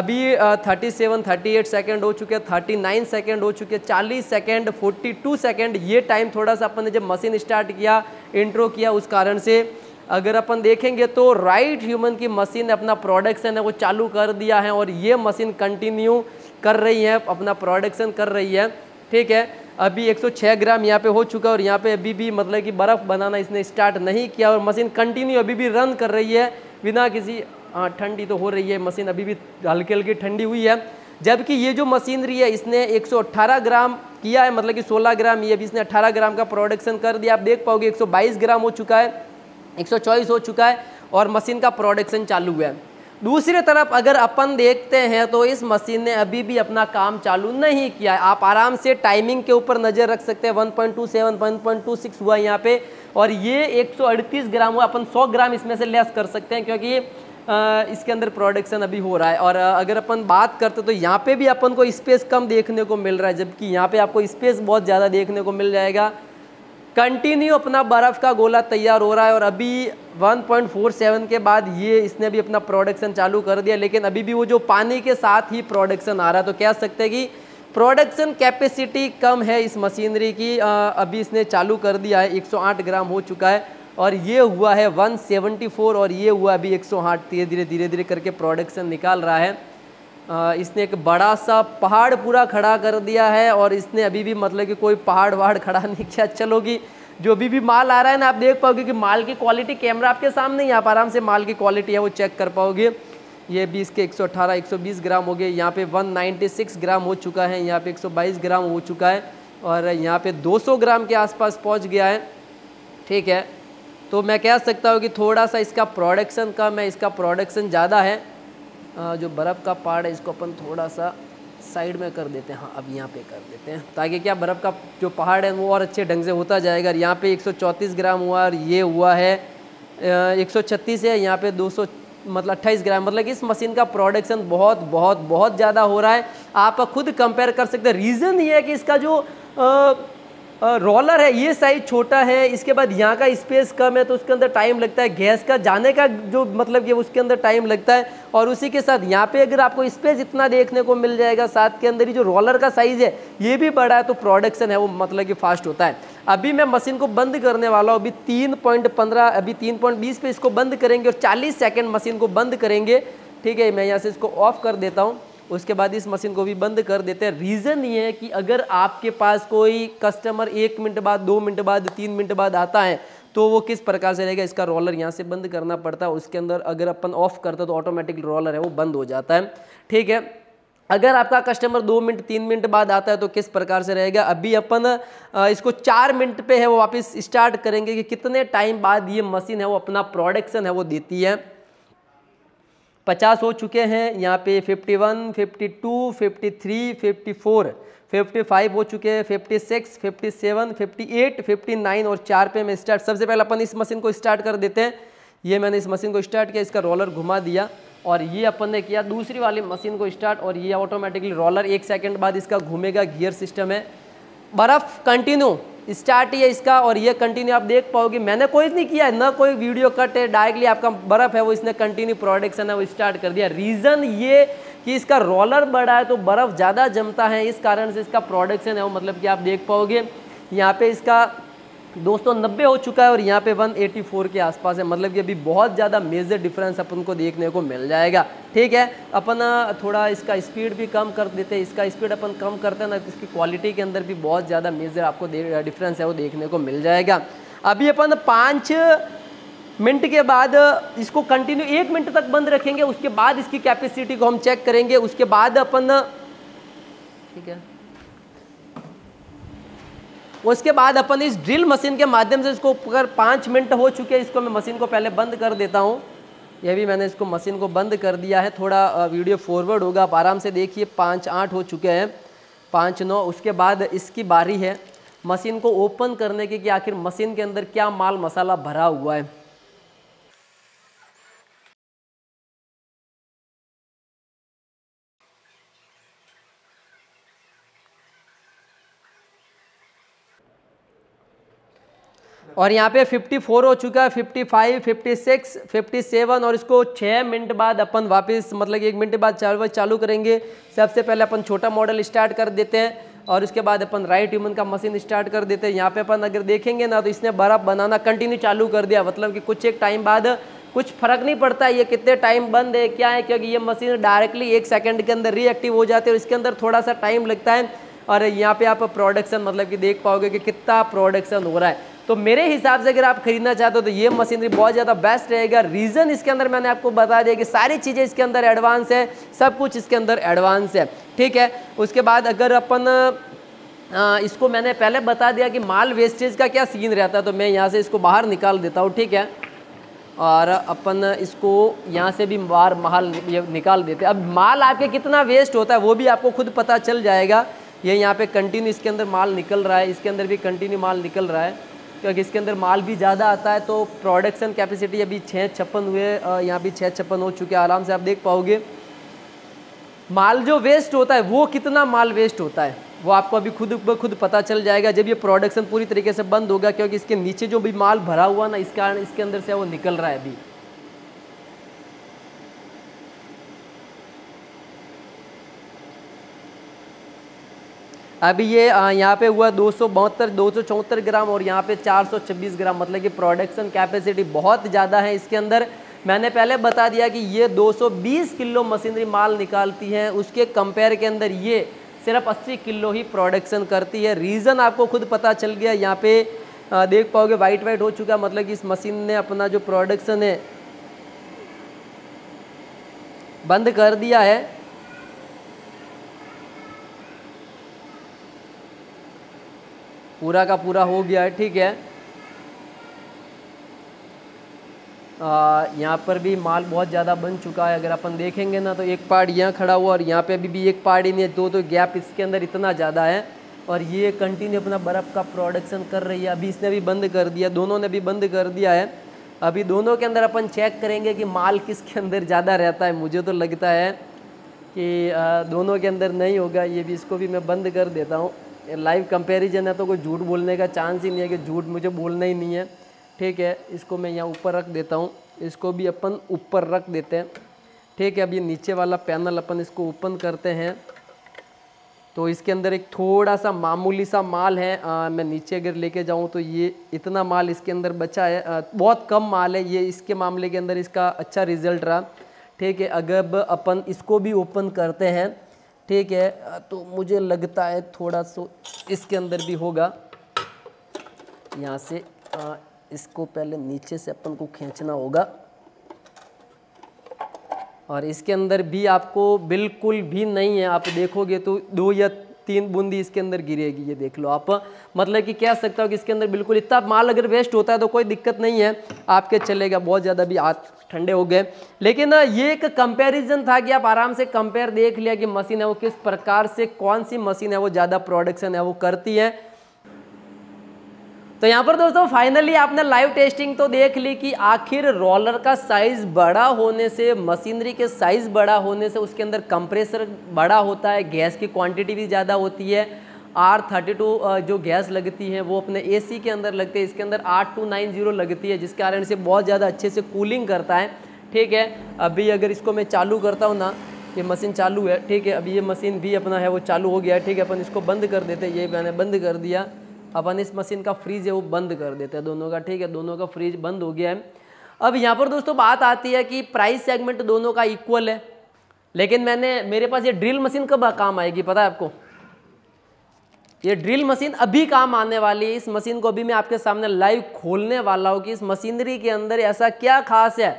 अभी thirty seven thirty eight second हो चुके हैं थर्टी नाइन सेकेंड हो चुके हैं चालीस सेकेंड फोर्टी टू सेकेंड ये टाइम थोड़ा सा अपन ने जब मशीन स्टार्ट किया इंट्रो किया उस कारण से अगर अपन देखेंगे तो राइट ह्यूमन की मशीन ने अपना प्रोडक्शन है वो चालू कर दिया है और ये मशीन कंटिन्यू कर रही है अपना प्रोडक्शन कर रही है ठीक है अभी 106 ग्राम यहाँ पे हो चुका है और यहाँ पे अभी भी मतलब कि बर्फ़ बनाना इसने स्टार्ट नहीं किया और मशीन कंटिन्यू अभी भी रन कर रही है बिना किसी हाँ ठंडी तो हो रही है मशीन अभी भी हल्की हल्की ठंडी हुई है जबकि ये जो मशीनरी है इसने 118 ग्राम किया है मतलब कि 16 ग्राम ये अभी इसने 18 ग्राम का प्रोडक्शन कर दिया आप देख पाओगे 122 ग्राम हो चुका है 124 हो चुका है और मशीन का प्रोडक्शन चालू हुआ है दूसरी तरफ अगर अपन देखते हैं तो इस मशीन ने अभी भी अपना काम चालू नहीं किया है आप आराम से टाइमिंग के ऊपर नज़र रख सकते हैं 1.27 1.26 हुआ यहाँ पे और ये 138 ग्राम हुआ अपन 100 ग्राम इसमें से लेस कर सकते हैं क्योंकि इसके अंदर प्रोडक्शन अभी हो रहा है और अगर अपन बात करते तो यहाँ पे भी अपन को स्पेस कम देखने को मिल रहा है जबकि यहाँ पे आपको स्पेस बहुत ज़्यादा देखने को मिल जाएगा कंटिन्यू अपना बर्फ़ का गोला तैयार हो रहा है और अभी 1.47 के बाद ये इसने भी अपना प्रोडक्शन चालू कर दिया लेकिन अभी भी वो जो पानी के साथ ही प्रोडक्शन आ रहा है तो कह सकते हैं कि प्रोडक्शन कैपेसिटी कम है इस मशीनरी की आ, अभी इसने चालू कर दिया है 108 ग्राम हो चुका है और ये हुआ है 174 और ये हुआ अभी एक धीरे धीरे धीरे धीरे करके प्रोडक्शन निकाल रहा है इसने एक बड़ा सा पहाड़ पूरा खड़ा कर दिया है और इसने अभी भी मतलब कि कोई पहाड़ वहाड़ खड़ा नहीं किया चलोगी जो अभी भी माल आ रहा है ना आप देख पाओगे कि माल की क्वालिटी कैमरा आपके सामने ही आप आराम से माल की क्वालिटी है वो चेक कर पाओगे ये भी इसके 118 120 ग्राम हो गए यहाँ पे 196 ग्राम हो चुका है यहाँ पे 122 ग्राम हो चुका है और यहाँ पे 200 ग्राम के आसपास पहुँच गया है ठीक है तो मैं कह सकता हूँ कि थोड़ा सा इसका प्रोडक्शन कम है इसका प्रोडक्शन ज़्यादा है जो बर्फ़ का पार्ट है इसको अपन थोड़ा सा साइड में कर देते हैं हाँ अब यहाँ पे कर देते हैं ताकि क्या बर्फ़ का जो पहाड़ है वो और अच्छे ढंग से होता जाएगा यहाँ पे 134 ग्राम हुआ और ये हुआ है 136 है यहाँ पे 200 मतलब अट्ठाईस ग्राम मतलब कि इस मशीन का प्रोडक्शन बहुत बहुत बहुत ज़्यादा हो रहा है आप खुद कंपेयर कर सकते हैं रीज़न ये है कि इसका जो आ, रोलर है ये साइज छोटा है इसके बाद यहाँ का स्पेस कम है तो उसके अंदर टाइम लगता है गैस का जाने का जो मतलब कि उसके अंदर टाइम लगता है और उसी के साथ यहाँ पे अगर आपको स्पेस इतना देखने को मिल जाएगा साथ के अंदर ही जो रोलर का साइज़ है ये भी बड़ा है तो प्रोडक्शन है वो मतलब कि फास्ट होता है अभी मैं मशीन को बंद करने वाला हूँ अभी तीन पॉइंट पंद्रह अभी तीन पॉइंट बीस पे इसको बंद करेंगे और चालीस सेकेंड मशीन को बंद करेंगे ठीक है मैं यहाँ से इसको ऑफ कर देता हूँ उसके बाद इस मशीन को भी बंद कर देते हैं रीज़न ये है कि अगर आपके पास कोई कस्टमर एक मिनट बाद दो मिनट बाद तीन मिनट बाद आता है तो वो किस प्रकार से रहेगा इसका रोलर यहाँ से बंद करना पड़ता है उसके अंदर अगर अपन ऑफ करते तो ऑटोमेटिक रोलर है वो बंद हो जाता है ठीक है अगर आपका कस्टमर दो मिनट तीन मिनट बाद आता है तो किस प्रकार से रहेगा अभी अपन इसको चार मिनट पे है वो वापस स्टार्ट करेंगे कि कितने टाइम बाद ये मशीन है वो अपना प्रोडक्शन है वो देती है पचास हो चुके हैं यहाँ पे fifty one fifty two fifty three fifty four fifty five हो चुके हैं fifty six fifty seven fifty eight fifty nine और चार पे मैं स्टार्ट सबसे पहले अपन इस मशीन को स्टार्ट कर देते हैं ये मैंने इस मशीन को स्टार्ट किया इसका रोलर घुमा दिया और ये अपन ने किया दूसरी वाली मशीन को स्टार्ट और ये ऑटोमेटिकली रोलर एक सेकेंड बाद इसका घूमेगा गियर सिस्टम है बर्फ़ कंटिन्यू स्टार्ट ही है इसका और ये कंटिन्यू आप देख पाओगे मैंने कोई नहीं किया ना कोई वीडियो कट है डायरेक्टली आपका बर्फ़ है वो इसने कंटिन्यू प्रोडक्शन है वो स्टार्ट कर दिया रीज़न ये कि इसका रोलर बड़ा है तो बर्फ़ ज़्यादा जमता है इस कारण से इसका प्रोडक्शन है वो मतलब कि आप देख पाओगे यहाँ पे इसका दोस्तों नब्बे हो चुका है और यहाँ पे 184 के आसपास है मतलब कि अभी बहुत ज़्यादा मेजर डिफरेंस अपन को देखने को मिल जाएगा ठीक है अपन थोड़ा इसका स्पीड भी कम कर देते हैं इसका स्पीड अपन कम करते हैं ना तो इसकी क्वालिटी के अंदर भी बहुत ज़्यादा मेजर आपको डिफरेंस है वो देखने को मिल जाएगा अभी अपन पाँच मिनट के बाद इसको कंटिन्यू एक मिनट तक बंद रखेंगे उसके बाद इसकी कैपेसिटी को हम चेक करेंगे उसके बाद अपन ठीक है उसके बाद अपन इस ड्रिल मशीन के माध्यम से इसको अगर पाँच मिनट हो चुके हैं इसको मैं मशीन को पहले बंद कर देता हूँ यह भी मैंने इसको मशीन को बंद कर दिया है थोड़ा वीडियो फॉरवर्ड होगा आप आराम से देखिए पाँच आठ हो चुके हैं पाँच नौ उसके बाद इसकी बारी है मशीन को ओपन करने की कि आखिर मशीन के अंदर क्या माल मसाला भरा हुआ है और यहाँ पे 54 हो चुका है 55, 56, 57 और इसको 6 मिनट बाद अपन वापस मतलब एक मिनट बाद बजे चालू करेंगे सबसे पहले अपन छोटा मॉडल स्टार्ट कर देते हैं और उसके बाद अपन राइट ह्यूमन का मशीन स्टार्ट कर देते हैं यहाँ पे अपन अगर देखेंगे ना तो इसने बर्फ़ बनाना कंटिन्यू चालू कर दिया मतलब कि कुछ एक टाइम बाद कुछ फर्क नहीं पड़ता ये कितने टाइम बंद है क्या है क्योंकि ये मशीन डायरेक्टली एक सेकेंड के अंदर रीएक्टिव हो जाती है और इसके अंदर थोड़ा सा टाइम लगता है और यहाँ पे आप प्रोडक्शन मतलब कि देख पाओगे कि कितना प्रोडक्शन हो रहा है तो मेरे हिसाब से अगर आप खरीदना चाहते हो तो ये मशीनरी बहुत ज़्यादा बेस्ट रहेगा रीज़न इसके अंदर मैंने आपको बता दिया कि सारी चीज़ें इसके अंदर एडवांस है सब कुछ इसके अंदर एडवांस है ठीक है उसके बाद अगर अपन आ, इसको मैंने पहले बता दिया कि माल वेस्टेज का क्या सीन रहता है तो मैं यहाँ से इसको बाहर निकाल देता हूँ ठीक है और अपन इसको यहाँ से भी बाहर माल निकाल देते अब माल आपके कितना वेस्ट होता है वो भी आपको खुद पता चल जाएगा ये यह यहाँ पे कंटिन्यू इसके अंदर माल निकल रहा है इसके अंदर भी कंटिन्यू माल निकल रहा है क्योंकि इसके अंदर माल भी ज़्यादा आता है तो प्रोडक्शन कैपेसिटी अभी छः छप्पन हुए यहाँ भी छः छप्पन हो चुके आराम से आप देख पाओगे माल जो वेस्ट होता है वो कितना माल वेस्ट होता है वो आपको अभी खुद ब खुद पता चल जाएगा जब ये प्रोडक्शन पूरी तरीके से बंद होगा क्योंकि इसके नीचे जो भी माल भरा हुआ ना इस कारण इसके अंदर से वो निकल रहा है अभी अभी ये यहाँ पे हुआ दो सौ बहत्तर दो सौ चौहत्तर ग्राम और यहाँ पे चार सौ छब्बीस ग्राम मतलब कि प्रोडक्शन कैपेसिटी बहुत ज़्यादा है इसके अंदर मैंने पहले बता दिया कि ये 220 किलो मशीनरी माल निकालती है उसके कंपेयर के अंदर ये सिर्फ 80 किलो ही प्रोडक्शन करती है रीज़न आपको खुद पता चल गया यहाँ पे देख पाओगे वाइट वाइट हो चुका मतलब कि इस मशीन ने अपना जो प्रोडक्शन है बंद कर दिया है पूरा का पूरा हो गया है ठीक है यहाँ पर भी माल बहुत ज़्यादा बन चुका है अगर अपन देखेंगे ना तो एक पार्ट यहाँ खड़ा हुआ और यहाँ पे अभी भी एक पार्ट ही नहीं है दो तो गैप इसके अंदर इतना ज़्यादा है और ये कंटिन्यू अपना बर्फ़ का प्रोडक्शन कर रही है अभी इसने भी बंद कर दिया दोनों ने भी बंद कर दिया है अभी दोनों के अंदर अपन चेक करेंगे कि माल किसके अंदर ज़्यादा रहता है मुझे तो लगता है कि दोनों के अंदर नहीं होगा ये भी इसको भी मैं बंद कर देता हूँ लाइव कंपैरिजन है तो कोई झूठ बोलने का चांस ही नहीं है कि झूठ मुझे बोलना ही नहीं है ठीक है इसको मैं यहाँ ऊपर रख देता हूँ इसको भी अपन ऊपर रख देते हैं ठीक है अब ये नीचे वाला पैनल अपन इसको ओपन करते हैं तो इसके अंदर एक थोड़ा सा मामूली सा माल है आ, मैं नीचे अगर लेके जाऊँ तो ये इतना माल इसके अंदर बचा है आ, बहुत कम माल है ये इसके मामले के अंदर इसका अच्छा रिजल्ट रहा ठीक है अगर अपन इसको भी ओपन करते हैं ठीक है तो मुझे लगता है थोड़ा सो इसके अंदर भी होगा यहाँ से आ, इसको पहले नीचे से अपन को खींचना होगा और इसके अंदर भी आपको बिल्कुल भी नहीं है आप देखोगे तो दो या तीन बूंदी इसके अंदर गिरेगी ये देख लो आप मतलब कि कह सकता हो कि इसके अंदर बिल्कुल इतना माल अगर वेस्ट होता है तो कोई दिक्कत नहीं है आपके चलेगा बहुत ज़्यादा भी ठंडे हो गए लेकिन ये एक कंपैरिजन था कि आप आराम से कंपेयर देख लिया कि मशीन है वो किस प्रकार से कौन सी मशीन है वो ज़्यादा प्रोडक्शन है वो करती है तो यहाँ पर दोस्तों फाइनली आपने लाइव टेस्टिंग तो देख ली कि आखिर रोलर का साइज़ बड़ा होने से मशीनरी के साइज़ बड़ा होने से उसके अंदर कंप्रेसर बड़ा होता है गैस की क्वांटिटी भी ज़्यादा होती है आर थर्टी टू जो गैस लगती है वो अपने एसी के अंदर लगती है इसके अंदर आठ टू नाइन जीरो लगती है जिसके कारण से बहुत ज़्यादा अच्छे से कूलिंग करता है ठीक है अभी अगर इसको मैं चालू करता हूँ ना ये मशीन चालू है ठीक है अभी ये मशीन भी अपना है वो चालू हो गया है ठीक है अपन इसको बंद कर देते हैं ये मैंने बंद कर दिया अपन इस मशीन का फ्रिज है वो बंद कर देते हैं दोनों का ठीक है दोनों का फ्रीज बंद हो गया है अब यहाँ पर दोस्तों बात आती है कि प्राइस सेगमेंट दोनों का इक्वल है लेकिन मैंने मेरे पास ये ड्रिल मशीन कब काम आएगी पता है आपको ये ड्रिल मशीन अभी काम आने वाली है इस मशीन को अभी मैं आपके सामने लाइव खोलने वाला हूँ कि इस मशीनरी के अंदर ऐसा क्या खास है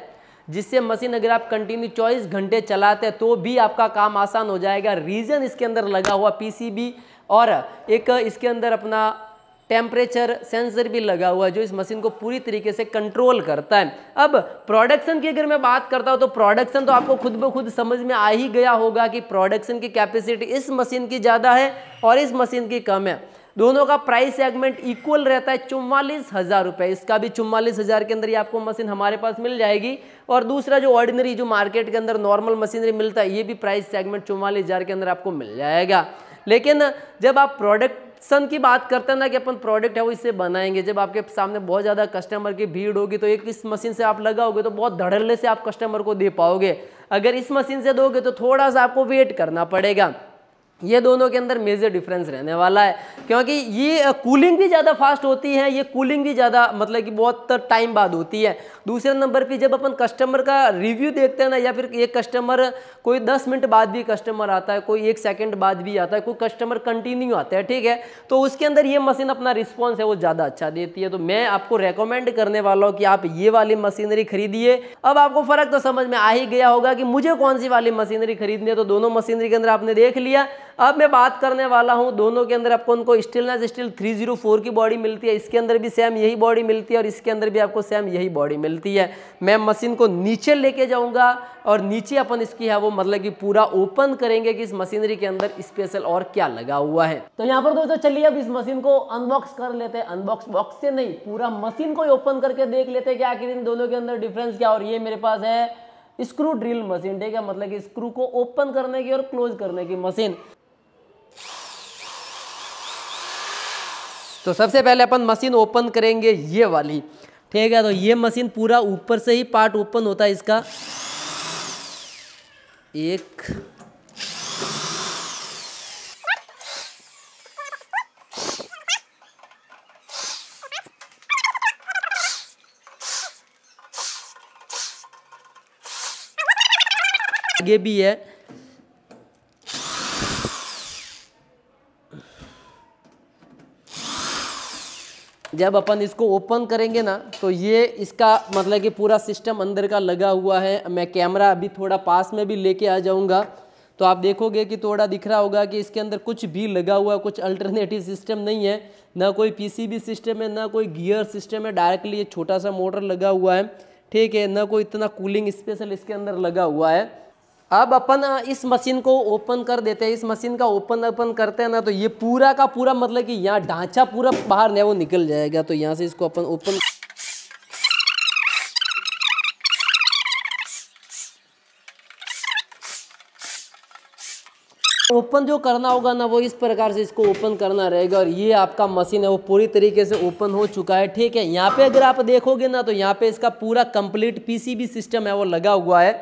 जिससे मशीन अगर आप कंटिन्यू चौबीस घंटे चलाते हैं तो भी आपका काम आसान हो जाएगा रीजन इसके अंदर लगा हुआ पीसीबी और एक इसके अंदर अपना टेम्परेचर सेंसर भी लगा हुआ है जो इस मशीन को पूरी तरीके से कंट्रोल करता है अब प्रोडक्शन की अगर मैं बात करता हूँ तो प्रोडक्शन तो आपको खुद ब खुद समझ में आ ही गया होगा कि प्रोडक्शन की कैपेसिटी इस मशीन की ज़्यादा है और इस मशीन की कम है दोनों का प्राइस सेगमेंट इक्वल रहता है चुम्वालीस हज़ार रुपये इसका भी चुम्वालीस हज़ार के अंदर ही आपको मशीन हमारे पास मिल जाएगी और दूसरा जो ऑर्डिनरी जो मार्केट के अंदर नॉर्मल मशीनरी मिलता है ये भी प्राइस सेगमेंट चुम्वालीस हज़ार के अंदर आपको मिल जाएगा लेकिन जब आप प्रोडक्ट सन की बात करते हैं ना कि अपन प्रोडक्ट है वो इससे बनाएंगे जब आपके सामने बहुत ज़्यादा कस्टमर की भीड़ होगी तो एक इस मशीन से आप लगाओगे तो बहुत धड़ल्ले से आप कस्टमर को दे पाओगे अगर इस मशीन से दोगे तो थोड़ा सा आपको वेट करना पड़ेगा ये दोनों के अंदर मेजर डिफरेंस रहने वाला है क्योंकि ये कूलिंग भी ज़्यादा फास्ट होती है ये कूलिंग भी ज़्यादा मतलब कि बहुत टाइम बाद होती है दूसरे नंबर पे जब अपन कस्टमर का रिव्यू देखते हैं ना या फिर एक कस्टमर कोई 10 मिनट बाद भी कस्टमर आता है कोई एक सेकंड बाद भी आता है कोई कस्टमर कंटिन्यू आता है ठीक है तो उसके अंदर ये मशीन अपना रिस्पॉन्स है वो ज़्यादा अच्छा देती है तो मैं आपको रिकमेंड करने वाला हूँ कि आप ये वाली मशीनरी खरीदिए अब आपको फ़र्क तो समझ में आ ही गया होगा कि मुझे कौन सी वाली मशीनरी खरीदनी है तो दोनों मशीनरी के अंदर आपने देख लिया अब मैं बात करने वाला हूँ दोनों के अंदर आपको उनको स्टिलनेस जीरो 304 की बॉडी मिलती है इसके अंदर भी सेम यही बॉडी मिलती है और इसके अंदर भी आपको सेम यही बॉडी मिलती है मैं मशीन को नीचे लेके जाऊँगा और नीचे अपन इसकी है वो मतलब कि पूरा ओपन करेंगे कि इस मशीनरी के अंदर स्पेशल और क्या लगा हुआ है तो यहाँ पर दोस्तों चलिए अब इस मशीन को अनबॉक्स कर लेते हैं अनबॉक्स बॉक्स से नहीं पूरा मशीन को ओपन करके देख लेते हैं कि आखिर इन दोनों के अंदर डिफरेंस क्या और ये मेरे पास है स्क्रू ड्रिल मशीन ठीक है मतलब कि स्क्रू को ओपन करने की और क्लोज करने की मशीन तो सबसे पहले अपन मशीन ओपन करेंगे ये वाली ठीक है तो ये मशीन पूरा ऊपर से ही पार्ट ओपन होता है इसका एक आगे भी है जब अपन इसको ओपन करेंगे ना तो ये इसका मतलब कि पूरा सिस्टम अंदर का लगा हुआ है मैं कैमरा अभी थोड़ा पास में भी लेके आ जाऊँगा तो आप देखोगे कि थोड़ा दिख रहा होगा कि इसके अंदर कुछ भी लगा हुआ कुछ अल्टरनेटिव सिस्टम नहीं है ना कोई पीसीबी सिस्टम है ना कोई गियर सिस्टम है डायरेक्टली ये छोटा सा मोटर लगा हुआ है ठीक है ना कोई इतना कूलिंग स्पेशल इसके अंदर लगा हुआ है अब अपन इस मशीन को ओपन कर देते हैं इस मशीन का ओपन ओपन करते हैं ना तो ये पूरा का पूरा मतलब कि यहाँ ढांचा पूरा बाहर नहीं वो निकल जाएगा तो यहाँ से इसको अपन ओपन ओपन जो करना होगा ना वो इस प्रकार से इसको ओपन करना रहेगा और ये आपका मशीन है वो पूरी तरीके से ओपन हो चुका है ठीक है यहाँ पे अगर आप देखोगे ना तो यहाँ पे इसका पूरा कंप्लीट पीसीबी सिस्टम है वो लगा हुआ है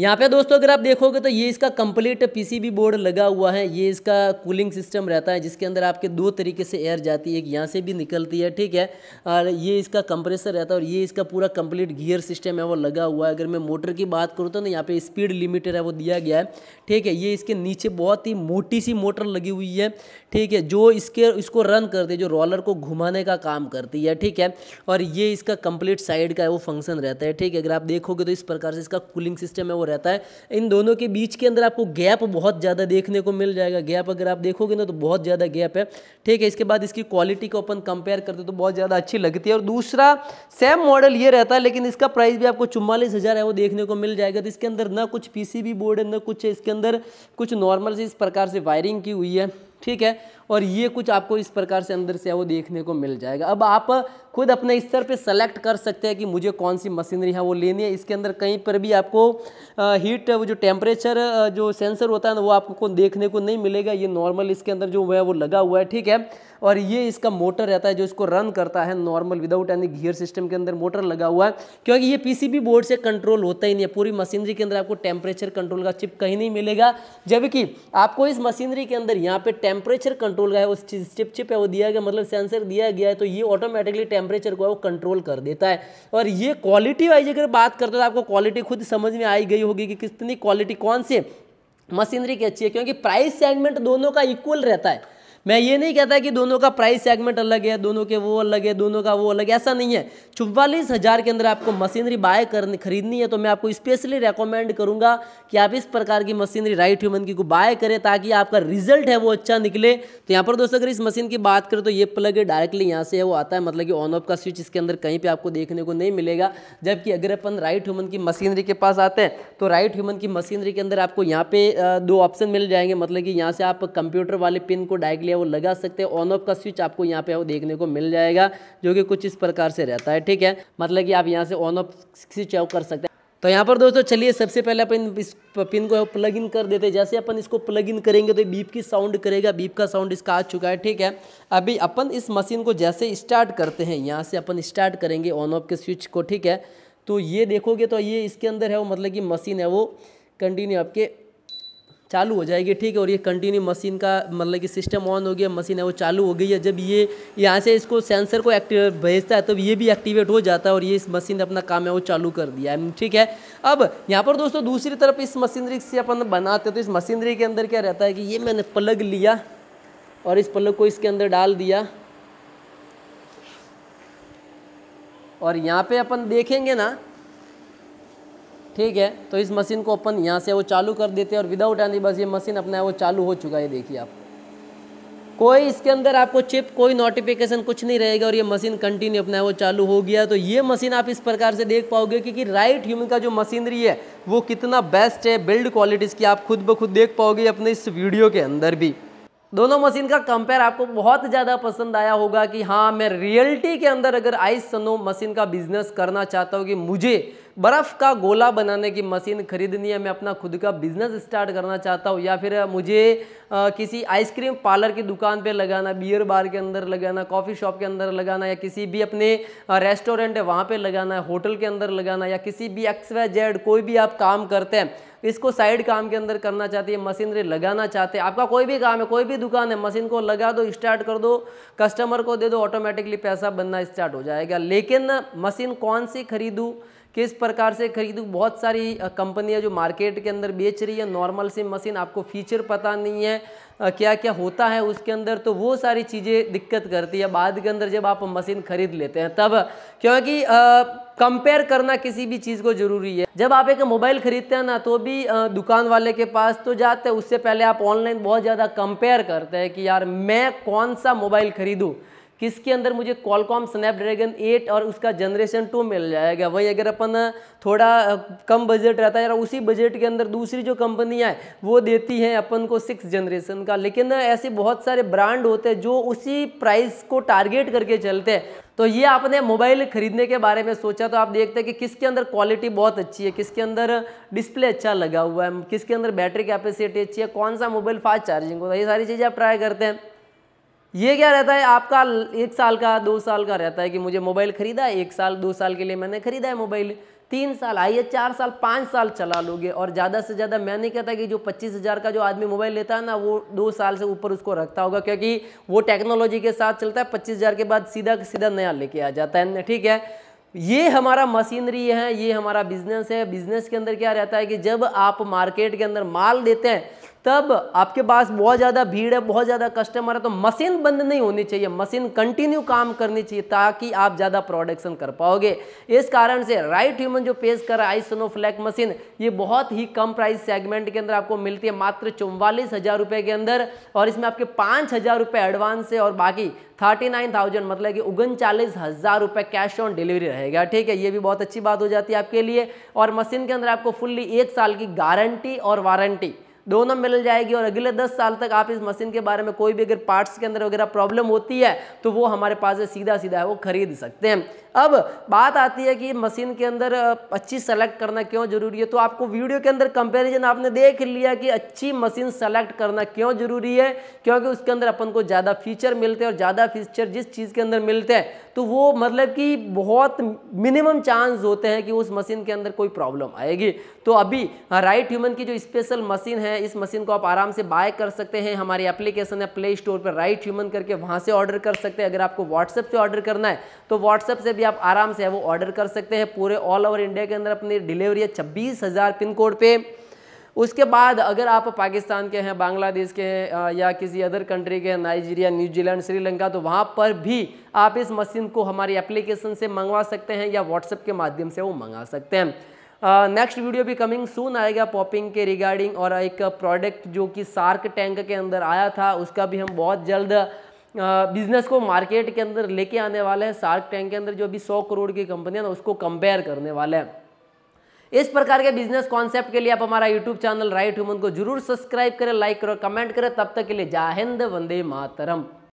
यहाँ पे दोस्तों अगर आप देखोगे तो ये इसका कंप्लीट पीसीबी बोर्ड लगा हुआ है ये इसका कूलिंग सिस्टम रहता है जिसके अंदर आपके दो तरीके से एयर जाती है एक यहाँ से भी निकलती है ठीक है और ये इसका कंप्रेसर रहता है और ये इसका पूरा कंप्लीट गियर सिस्टम है वो लगा हुआ है अगर मैं मोटर की बात करूँ तो ना यहाँ पे स्पीड लिमिटर है वो दिया गया है ठीक है ये इसके नीचे बहुत ही मोटी सी मोटर लगी हुई है ठीक है जो इसके इसको रन करती है जो रोलर को घुमाने का काम करती है ठीक है और ये इसका कंप्लीट साइड का वो फंक्शन रहता है ठीक है अगर आप देखोगे तो इस प्रकार से इसका कूलिंग सिस्टम है वो रहता है इन दोनों के बीच के अंदर आपको गैप बहुत ज़्यादा देखने को मिल जाएगा गैप अगर आप देखोगे ना तो बहुत ज़्यादा गैप है ठीक है इसके बाद इसकी क्वालिटी को अपन कंपेयर करते तो बहुत ज़्यादा अच्छी लगती है और दूसरा सेम मॉडल ये रहता है लेकिन इसका प्राइस भी आपको चुम्वालीस है वो देखने को मिल जाएगा तो इसके अंदर ना कुछ पी बोर्ड है ना कुछ इसके अंदर कुछ नॉर्मल से इस प्रकार से वायरिंग की हुई है ठीक है और ये कुछ आपको इस प्रकार से अंदर से वो देखने को मिल जाएगा अब आप खुद अपने स्तर पे सेलेक्ट कर सकते हैं कि मुझे कौन सी मशीनरी है वो लेनी है इसके अंदर कहीं पर भी आपको हीट वो जो टेम्परेचर जो सेंसर होता है ना वो आपको देखने को नहीं मिलेगा ये नॉर्मल इसके अंदर जो है वो लगा हुआ है ठीक है और ये इसका मोटर रहता है जो इसको रन करता है normal without any gear system के अंदर मोटर लगा हुआ है क्योंकि ये पी बोर्ड से कंट्रोल होता ही नहीं है पूरी मशीनरी के अंदर आपको टेम्परेचर कंट्रोल का चिप कहीं नहीं मिलेगा जबकि आपको इस मशीनरी के अंदर यहाँ पर टेम्परेचर कंट्रोल कंट्रोल का है उस चीज चिप है वो दिया गया मतलब सेंसर दिया गया है तो ये ऑटोमेटिकली टेम्परेचर को है वो कंट्रोल कर देता है और ये क्वालिटी वाइज अगर बात करते हो तो आपको क्वालिटी खुद समझ में आई गई होगी कि कितनी क्वालिटी कौन से मशीनरी की अच्छी है क्योंकि प्राइस सेगमेंट दोनों का इक्वल रहता है मैं ये नहीं कहता कि दोनों का प्राइस सेगमेंट अलग है दोनों के वो अलग है दोनों का वो अलग है ऐसा नहीं है चौवालीस हज़ार के अंदर आपको मशीनरी बाय करनी खरीदनी है तो मैं आपको स्पेशली रेकमेंड करूँगा कि आप इस प्रकार की मशीनरी राइट ह्यूमन की को बाय करें ताकि आपका रिजल्ट है वो अच्छा निकले तो यहाँ पर दोस्तों अगर इस मशीन की बात करें तो ये प्लग डायरेक्टली यहाँ से वो आता है मतलब कि ऑन ऑफ का स्विच इसके अंदर कहीं पर आपको देखने को नहीं मिलेगा जबकि अगर अपन राइट ह्यूमन की मशीनरी के पास आते हैं तो राइट ह्यूमन की मशीनरी के अंदर आपको यहाँ पे दो ऑप्शन मिल जाएंगे मतलब कि यहाँ से आप कंप्यूटर वाले पिन को डायरेक्टली है वो लगा सकते हैं ऑन ऑफ का स्विच आपको यहाँ पे देखने को मिल जाएगा जो कि कुछ इस प्रकार से रहता है ठीक है मतलब कि आप यहाँ से ऑन ऑफ स्विच ऑफ कर सकते हैं तो यहाँ पर दोस्तों चलिए सबसे पहले अपन इस पिन को प्लग इन कर देते हैं जैसे अपन इसको प्लग इन करेंगे तो बीप की साउंड करेगा बीप का साउंड इसका आ चुका है ठीक है अभी अपन इस मशीन को जैसे स्टार्ट करते हैं यहाँ से अपन स्टार्ट करेंगे ऑन ऑफ के स्विच को ठीक है तो ये देखोगे तो ये इसके अंदर है वो मतलब कि मशीन है वो कंटिन्यू आपके चालू हो जाएगी ठीक है और ये कंटिन्यू मशीन का मतलब कि सिस्टम ऑन हो गया मशीन है वो चालू हो गई है जब ये यहाँ से इसको सेंसर को एक्टिव भेजता है तब तो ये भी एक्टिवेट हो जाता है और ये इस मशीन ने अपना काम है वो चालू कर दिया है ठीक है अब यहाँ पर दोस्तों दूसरी तरफ इस मशीनरी से अपन बनाते हैं तो इस मशीनरी के अंदर क्या रहता है कि ये मैंने प्लग लिया और इस प्लग को इसके अंदर डाल दिया और यहाँ पर अपन देखेंगे ना ठीक है तो इस मशीन को अपन यहाँ से वो चालू कर देते हैं और विदाउट एनी बस ये मशीन अपना है वो चालू हो चुका है देखिए आप कोई इसके अंदर आपको चिप कोई नोटिफिकेशन कुछ नहीं रहेगा और ये मशीन कंटिन्यू अपना है वो चालू हो गया तो ये मशीन आप इस प्रकार से देख पाओगे क्योंकि राइट ह्यूमन का जो मशीनरी है वो कितना बेस्ट है बिल्ड क्वालिटीज़ की आप खुद ब खुद देख पाओगे अपने इस वीडियो के अंदर भी दोनों मशीन का कंपेयर आपको बहुत ज़्यादा पसंद आया होगा कि हाँ मैं रियलिटी के अंदर अगर आइस सनो मशीन का बिजनेस करना चाहता हूँ कि मुझे बर्फ़ का गोला बनाने की मशीन खरीदनी है मैं अपना खुद का बिजनेस स्टार्ट करना चाहता हूँ या फिर मुझे आ, किसी आइसक्रीम पार्लर की दुकान पे लगाना बियर बार के अंदर लगाना कॉफ़ी शॉप के अंदर लगाना या किसी भी अपने रेस्टोरेंट है वहाँ पर लगाना है होटल के अंदर लगाना या किसी भी एक्स वाई जेड कोई भी आप काम करते हैं इसको साइड काम के अंदर करना चाहती है मशीनरी लगाना चाहते हैं आपका कोई भी काम है कोई भी दुकान है मशीन को लगा दो स्टार्ट कर दो कस्टमर को दे दो ऑटोमेटिकली पैसा बनना स्टार्ट हो जाएगा लेकिन मशीन कौन सी खरीदूँ किस प्रकार से खरीदूँ बहुत सारी कंपनियां जो मार्केट के अंदर बेच रही है नॉर्मल सिम मशीन आपको फीचर पता नहीं है क्या क्या होता है उसके अंदर तो वो सारी चीज़ें दिक्कत करती है बाद के अंदर जब आप मशीन खरीद लेते हैं तब क्योंकि कंपेयर करना किसी भी चीज़ को ज़रूरी है जब आप एक मोबाइल ख़रीदते हैं ना तो भी दुकान वाले के पास तो जाते हैं उससे पहले आप ऑनलाइन बहुत ज़्यादा कंपेयर करते हैं कि यार मैं कौन सा मोबाइल ख़रीदूँ किसके अंदर मुझे कॉलकॉम स्नैपड्रैगन 8 और उसका जनरेशन 2 मिल जाएगा वही अगर अपन थोड़ा कम बजट रहता है यार उसी बजट के अंदर दूसरी जो कंपनियाँ हैं वो देती हैं अपन को सिक्स जनरेशन का लेकिन ऐसे बहुत सारे ब्रांड होते हैं जो उसी प्राइस को टारगेट करके चलते हैं तो ये आपने मोबाइल खरीदने के बारे में सोचा तो आप देखते हैं कि किसके अंदर क्वालिटी बहुत अच्छी है किसके अंदर डिस्प्ले अच्छा लगा हुआ है किसके अंदर बैटरी कैपेसिटी अच्छी है कौन सा मोबाइल फास्ट चार्जिंग होता है ये सारी चीज़ें आप ट्राई करते हैं ये क्या रहता है आपका एक साल का दो साल का रहता है कि मुझे मोबाइल खरीदा है एक साल दो साल के लिए मैंने खरीदा है मोबाइल तीन साल आइए चार साल पाँच साल चला लोगे और ज़्यादा से ज़्यादा मैं नहीं कहता कि जो पच्चीस हज़ार का जो आदमी मोबाइल लेता है ना वो दो साल से ऊपर उसको रखता होगा क्योंकि वो टेक्नोलॉजी के साथ चलता है पच्चीस हज़ार के बाद सीधा सीधा नया लेके आ जाता है ठीक है ये हमारा मशीनरी है ये हमारा बिजनेस है बिजनेस के अंदर क्या रहता है कि जब आप मार्केट के अंदर माल देते हैं तब आपके पास बहुत ज़्यादा भीड़ है बहुत ज़्यादा कस्टमर है तो मशीन बंद नहीं होनी चाहिए मशीन कंटिन्यू काम करनी चाहिए ताकि आप ज़्यादा प्रोडक्शन कर पाओगे इस कारण से राइट ह्यूमन जो पेश कर रहा है सोनो फ्लैक मशीन ये बहुत ही कम प्राइस सेगमेंट के अंदर आपको मिलती है मात्र चौवालीस हज़ार रुपये के अंदर और इसमें आपके पाँच हज़ार रुपये एडवांस है और बाकी थर्टी नाइन थाउजेंड मतलब कि उनचालीस हज़ार रुपये कैश ऑन डिलीवरी रहेगा ठीक है ये भी बहुत अच्छी बात हो जाती है आपके लिए और मशीन के अंदर आपको फुल्ली एक साल की गारंटी और वारंटी दोनों मिल जाएगी और अगले दस साल तक आप इस मशीन के बारे में कोई भी अगर पार्ट्स के अंदर वगैरह प्रॉब्लम होती है तो वो हमारे पास सीधा सीधा है वो खरीद सकते हैं अब बात आती है कि मशीन के अंदर अच्छी सेलेक्ट करना क्यों जरूरी है तो आपको वीडियो के अंदर कंपेरिजन आपने देख लिया कि अच्छी मशीन सेलेक्ट करना क्यों जरूरी है क्योंकि उसके अंदर अपन को ज़्यादा फीचर मिलते हैं और ज़्यादा फीचर जिस चीज़ के अंदर मिलते हैं तो वो मतलब कि बहुत मिनिमम चांस होते हैं कि उस मशीन के अंदर कोई प्रॉब्लम आएगी तो अभी राइट हाँ, ह्यूमन की जो स्पेशल मशीन है इस मशीन को आप आराम से बाय कर सकते हैं हमारी एप्लीकेशन है प्ले स्टोर पर राइट ह्यूमन करके वहाँ से ऑर्डर कर सकते हैं अगर आपको व्हाट्सएप से ऑर्डर करना है तो व्हाट्सएप से भी आप आराम से वो ऑर्डर कर सकते हैं पूरे ऑल ओवर इंडिया के अंदर अपनी डिलीवरी है छब्बीस पिन कोड पर उसके बाद अगर आप पाकिस्तान के हैं बांग्लादेश के हैं या किसी अदर कंट्री के नाइजीरिया न्यूजीलैंड श्रीलंका तो वहाँ पर भी आप इस मशीन को हमारी एप्लीकेशन से मंगवा सकते हैं या व्हाट्सएप के माध्यम से वो मंगा सकते हैं नेक्स्ट वीडियो भी कमिंग सून आएगा पॉपिंग के रिगार्डिंग और एक प्रोडक्ट जो कि सार्क टैंक के अंदर आया था उसका भी हम बहुत जल्द बिजनेस uh, को मार्केट के अंदर लेके आने वाले हैं सार्क टैंक के अंदर जो अभी 100 करोड़ की कंपनी है ना उसको कंपेयर करने वाले हैं इस प्रकार के बिजनेस कॉन्सेप्ट के लिए आप हमारा यूट्यूब चैनल राइट ह्यूमन को जरूर सब्सक्राइब करें लाइक करें कमेंट करें तब तक के लिए जय हिंद वंदे मातरम